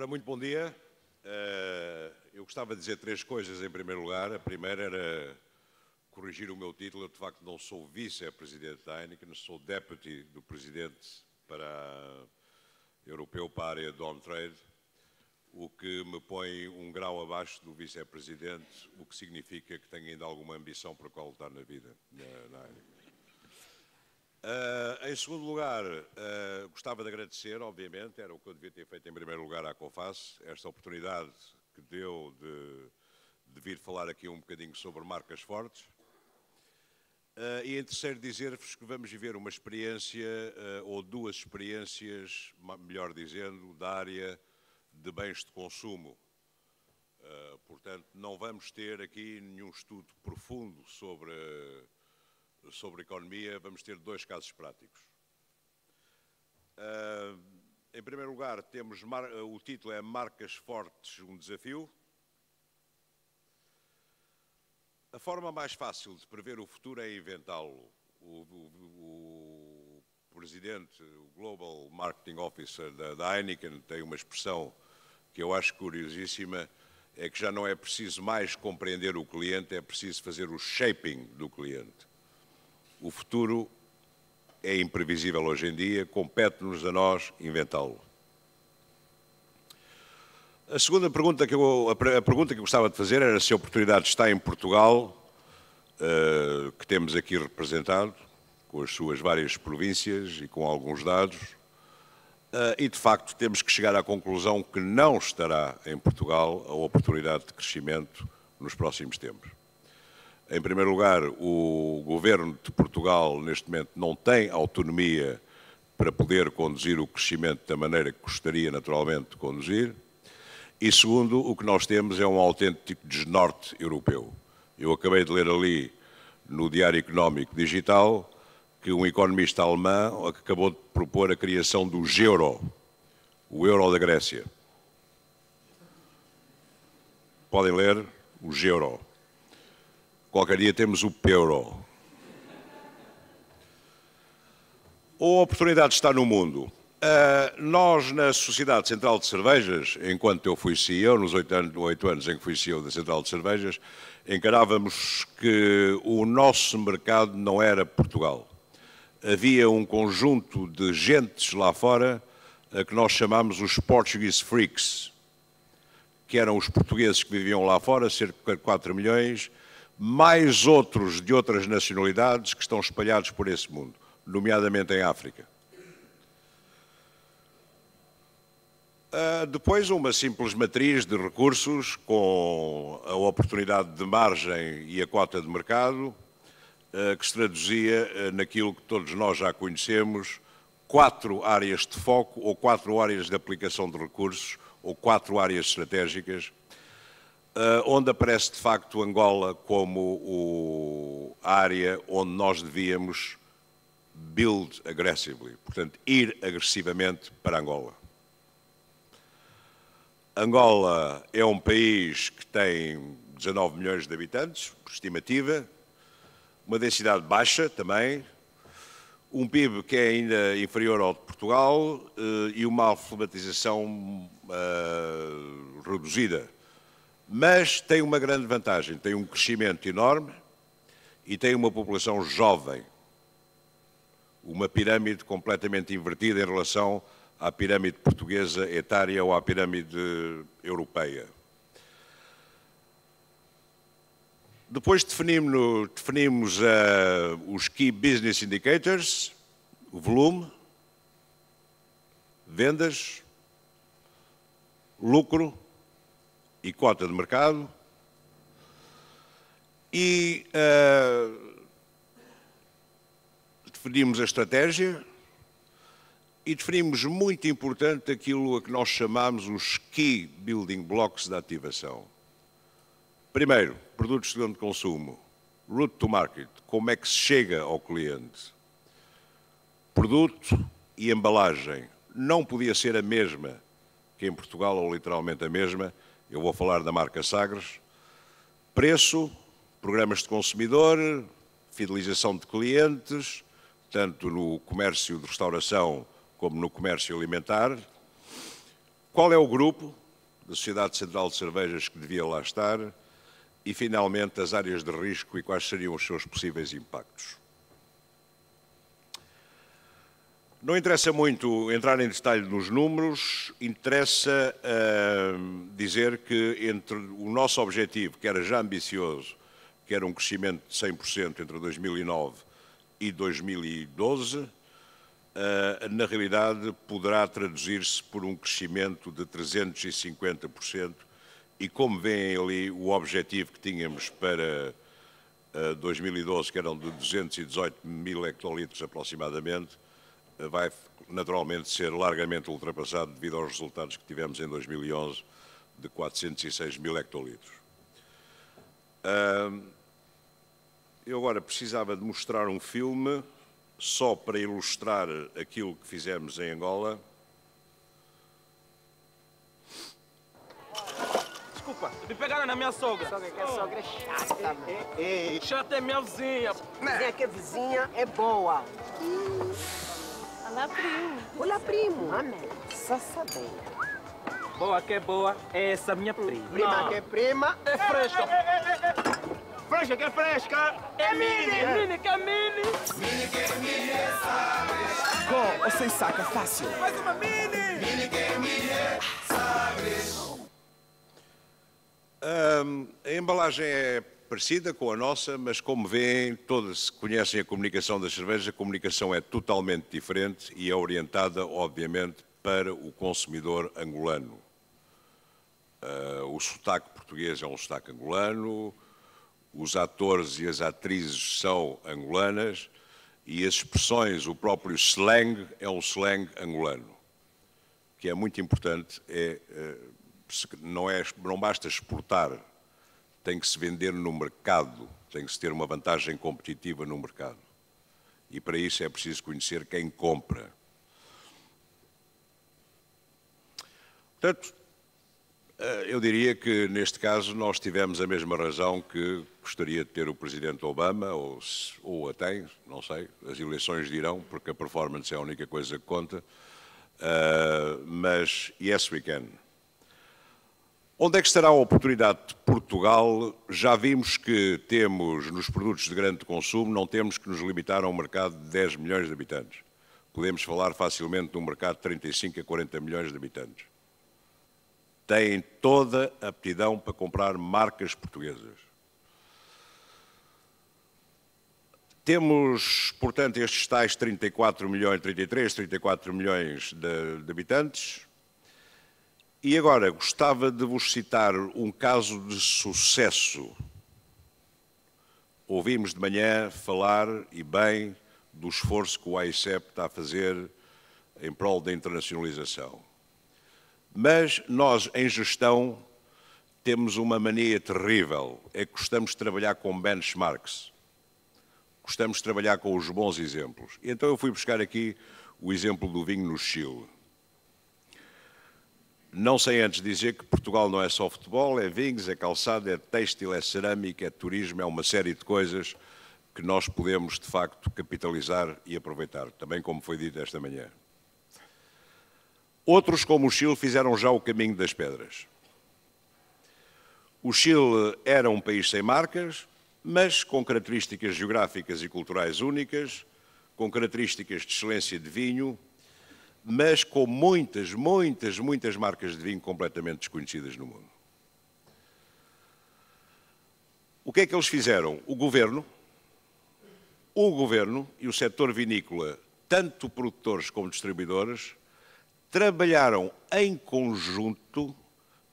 Ora, muito bom dia. Eh, eu gostava de dizer três coisas em primeiro lugar. A primeira era corrigir o meu título. Eu, de facto, não sou vice-presidente da Heineken, sou deputy do presidente para europeu para a área do on-trade, o que me põe um grau abaixo do vice-presidente, o que significa que tenho ainda alguma ambição para qual na vida, na, na Heineken. Uh, em segundo lugar, uh, gostava de agradecer, obviamente, era o que eu devia ter feito em primeiro lugar à COFAS, esta oportunidade que deu de, de vir falar aqui um bocadinho sobre marcas fortes. Uh, e em terceiro, dizer-vos que vamos viver uma experiência, ou duas experiências, melhor dizendo, da área de bens de consumo. portanto, não vamos ter aqui nenhum estudo profundo sobre sobre economia, vamos ter dois casos práticos. Uh, em primeiro lugar, temos o título é Marcas Fortes, um desafio. A forma mais fácil de prever o futuro é inventá-lo. O, o, o, presidente, o Global Marketing Officer da, da Heineken, tem uma expressão que eu acho curiosíssima, é que já não é preciso mais compreender o cliente, é preciso fazer o shaping do cliente. O futuro é imprevisível hoje em dia, compete-nos a nós inventá-lo. A segunda pergunta que, eu, a pergunta que eu gostava de fazer era se a oportunidade está em Portugal, eh, que temos aqui representado, com as suas várias províncias e com alguns dados, eh, e de facto temos que chegar à conclusão que não estará em Portugal a oportunidade de crescimento nos próximos tempos. Em primeiro lugar, o governo de Portugal, neste momento, não tem autonomia para poder conduzir o crescimento da maneira que gostaria, naturalmente, de conduzir. E segundo, o que nós temos é um autêntico desnorte europeu. Eu acabei de ler ali no Diário Económico Digital que um economista alemão acabou de propor a criação do euro, o euro da Grécia. Podem ler o euro. Qualquer dia temos o Peuro. A oportunidade está no mundo. Uh, nós, na Sociedade Central de Cervejas, enquanto eu fui CEO, nos oito anos, anos, em que fui CEO da Central de Cervejas, encarávamos que o nosso mercado não era Portugal. Havia um conjunto de gentes lá fora a que nós chamámos os Portuguese Freaks, que eram os portugueses que viviam lá fora, cerca de 4 milhões, mais outros de outras nacionalidades que estão espalhados por esse mundo, nomeadamente em África. Uh, depois, uma simples matriz de recursos com a oportunidade de margem e a cota de mercado, uh, que se traduzia uh, naquilo que todos nós já conhecemos: quatro áreas de foco ou quatro áreas de aplicação de recursos ou quatro áreas estratégicas eh, onde aparece de facto Angola como a área onde nós devíamos build aggressively, portanto, ir agressivamente para Angola. Angola é um país que tem 19 milhões de habitantes, por estimativa, uma densidade baixa também, um PIB que é ainda inferior ao de Portugal eh, e uma alfabetização uh, reduzida mas tem uma grande vantagem: tem um crescimento enorme e tem uma população jovem. Uma pirâmide completamente invertida em relação à pirâmide portuguesa etária ou à pirâmide europeia. Depois definimos, definimos uh, os Key Business Indicators, o volume, vendas, lucro e cota de mercado. E uh, definimos a estratégia e definimos muito importante aquilo a que nós chamamos os key building blocks da ativação. Primeiro, produtos de segundo consumo, route to market, como é que se chega ao cliente. Produto e embalagem não podia ser a mesma que em Portugal, ou literalmente a mesma, eu vou falar da marca Sagres, preço, programas de consumidor, fidelização de clientes, tanto no comércio de restauração como no comércio alimentar. Qual é o grupo da Sociedade Central de Cervejas que devia lá estar? E, finalmente, as áreas de risco e quais seriam os seus possíveis impactos. Não interessa muito entrar em detalhe nos números, interessa uh, dizer que entre o nosso objetivo, que era já ambicioso, que era um crescimento de 100% entre 2009 e 2012, uh, eh, na realidade poderá traduzir-se por um crescimento de 350% e como veem ali o objetivo que tínhamos para uh, eh, 2012, que eram de 218 mil hectolitros aproximadamente, vai naturalmente ser largamente ultrapassado devido aos resultados que tivemos em 2011 de 406 mil hectolitros. Eu agora precisava de mostrar um filme só para ilustrar aquilo que fizemos em Angola. Desculpa, me pegaram na minha sogra. Sogra, que a sogra é chata, mano. Chata é minha vizinha. Dizer que a vizinha é boa. Hum. Olá, primo. Olá, primo. Amém. Sassadeira. Boa que é boa, é essa minha prima. Prima que é prima. É fresca. É, é, é, fresca que é fresca. É mini. Mini que é mini. Mini que é mini, sabes. Com ou sem saca, fácil. Mais uma mini. Mini que é mini, sabes. a embalagem é parecida com a nossa, mas como veem, todas conhecem a comunicação das cervejas, a comunicação é totalmente diferente e é orientada, obviamente, para o consumidor angolano. Uh, o sotaque português é um sotaque angolano, os atores e as atrizes são angolanas e as expressões, o próprio slang, é um slang angolano, que é muito importante, é, uh, não, é, não basta exportar tem que se vender no mercado, tem que se ter uma vantagem competitiva no mercado. E para isso é preciso conhecer quem compra. Portanto, eh, eu diria que neste caso nós tivemos a mesma razão que gostaria de ter o Presidente Obama, ou, ou a tem, não sei, as eleições dirão, porque a performance é a única coisa que conta. Uh, mas, yes, we can. Onde é que estará a oportunidade de Portugal? Já vimos que temos, nos produtos de grande consumo, não temos que nos limitar a um mercado de 10 milhões de habitantes. Podemos falar facilmente de um mercado de 35 a 40 milhões de habitantes. Têm toda a aptidão para comprar marcas portuguesas. Temos, portanto, estes tais 34 milhões, 33, 34 milhões de, de habitantes, e agora, gostava de vos citar um caso de sucesso. Ouvimos de manhã falar, e bem, do esforço que o AICEP está a fazer em prol da internacionalização. Mas nós, em gestão, temos uma mania terrível, é que gostamos de trabalhar com benchmarks, gostamos de trabalhar com os bons exemplos. E então eu fui buscar aqui o exemplo do vinho no Chile. Não sei antes dizer que Portugal não é só futebol, é vinhos, é calçado, é têxtil, é cerâmica, é turismo, é uma série de coisas que nós podemos, de facto, capitalizar e aproveitar, também como foi dito esta manhã. Outros, como o Chile, fizeram já o caminho das pedras. O Chile era um país sem marcas, mas com características geográficas e culturais únicas, com características de excelência de vinho, mas com muitas, muitas, muitas marcas de vinho completamente desconhecidas no mundo. O que é que eles fizeram? O governo, o governo e o setor vinícola, tanto produtores como distribuidores, trabalharam em conjunto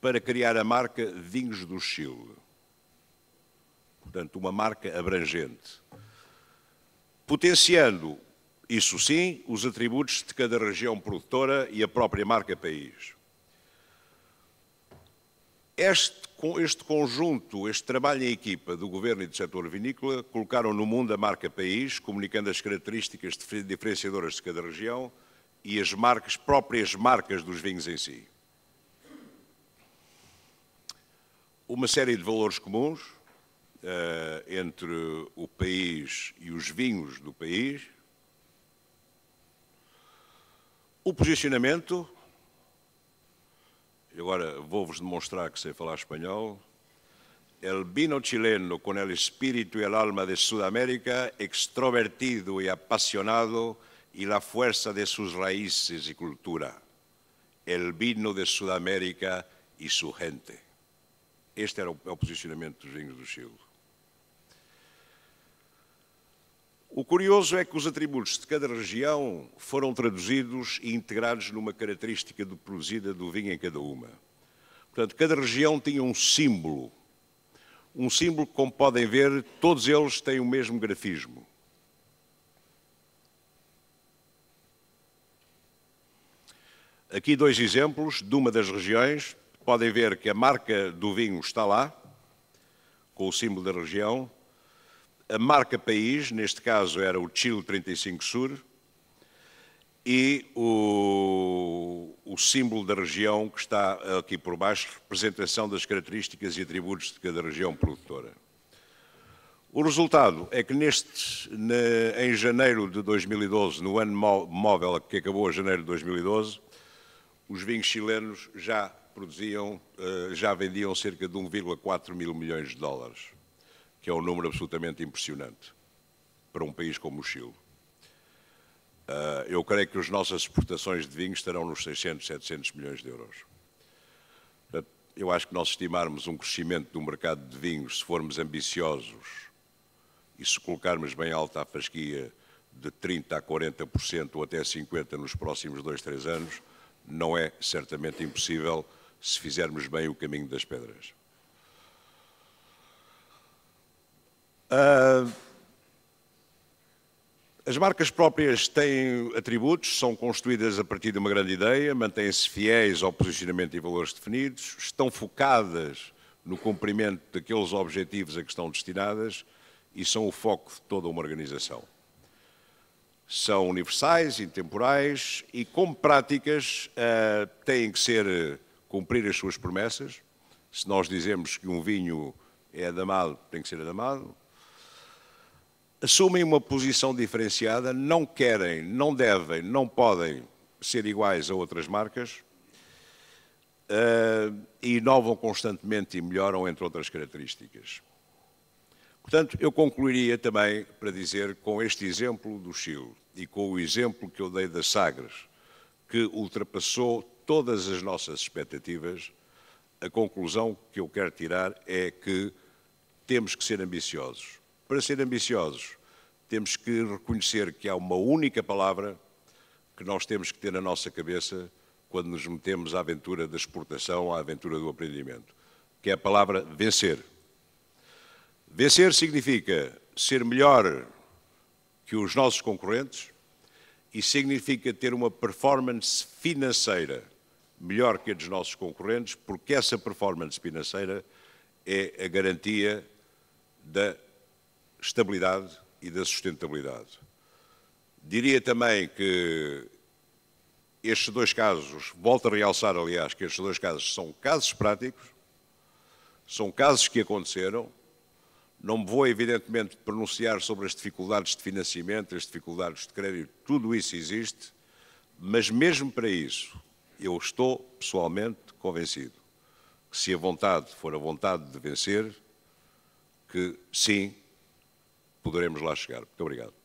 para criar a marca Vinhos do Chile. Portanto, uma marca abrangente. Potenciando isso sim, os atributos de cada região produtora e a própria marca país. Este, este conjunto, este trabalho em equipa do governo e do setor vinícola colocaram no mundo a marca país, comunicando as características diferenciadoras de cada região e as marcas, próprias marcas dos vinhos em si. Uma série de valores comuns uh, entre o país e os vinhos do país, O posicionamento, e agora vou-vos demonstrar que sei falar espanhol, el vino chileno con el espíritu y el alma de Sudamérica, extrovertido y apasionado, y la fuerza de sus raíces y cultura. El vino de Sudamérica y su gente. Este era o é posicionamento dos vinhos do Chile. O curioso é que os atributos de cada região foram traduzidos e integrados numa característica do, produzida do vinho em cada uma. Portanto, cada região tinha um símbolo. Um símbolo que, como podem ver, todos eles têm o mesmo grafismo. Aqui dois exemplos de uma das regiões. Podem ver que a marca do vinho está lá, com o símbolo da região, a marca país, neste caso era o Chile 35 Sur, e o, o, símbolo da região que está aqui por baixo, representação das características e atributos de cada região produtora. O resultado é que neste, em janeiro de 2012, no ano móvel que acabou em janeiro de 2012, os vinhos chilenos já produziam, eh, já vendiam cerca de 1,4 mil milhões de dólares que é um número absolutamente impressionante para um país como o Chile. Uh, eu creio que as nossas exportações de vinho estarão nos 600, 700 milhões de euros. Portanto, eu acho que nós estimarmos um crescimento do mercado de vinhos, se formos ambiciosos e se colocarmos bem alta a fasquia de 30% a 40% ou até 50% nos próximos dois, três anos, não é certamente impossível se fizermos bem o caminho das pedras. Ah, as marcas próprias têm atributos, são construídas a partir de uma grande ideia, mantêm-se fiéis ao posicionamento e valores definidos, estão focadas no cumprimento daqueles objetivos a que estão destinadas e são o foco de toda uma organização. São universais, intemporais e, como práticas, ah, têm que ser cumprir as suas promessas. Se nós dizemos que um vinho é adamado, tem que ser adamado assumem uma posição diferenciada, não querem, não devem, não podem ser iguais a outras marcas uh, e inovam constantemente e melhoram, entre outras características. Portanto, eu concluiria também para dizer, com este exemplo do Chile e com o exemplo que eu dei da Sagres, que ultrapassou todas as nossas expectativas, a conclusão que eu quero tirar é que temos que ser ambiciosos para ser ambiciosos, temos que reconhecer que há uma única palavra que nós temos que ter na nossa cabeça quando nos metemos à aventura da exportação, à aventura do aprendimento, que é a palavra vencer. Vencer significa ser melhor que os nossos concorrentes e significa ter uma performance financeira melhor que a dos nossos concorrentes, porque essa performance financeira é a garantia da estabilidade e da sustentabilidade. Diria também que estes dois casos, volto a realçar, aliás, que estes dois casos são casos práticos, são casos que aconteceram. Não me vou, evidentemente, pronunciar sobre as dificuldades de financiamento, as dificuldades de crédito, tudo isso existe, mas mesmo para isso, eu estou pessoalmente convencido que se a vontade for a vontade de vencer, que sim, poderemos lá chegar. Muito obrigado.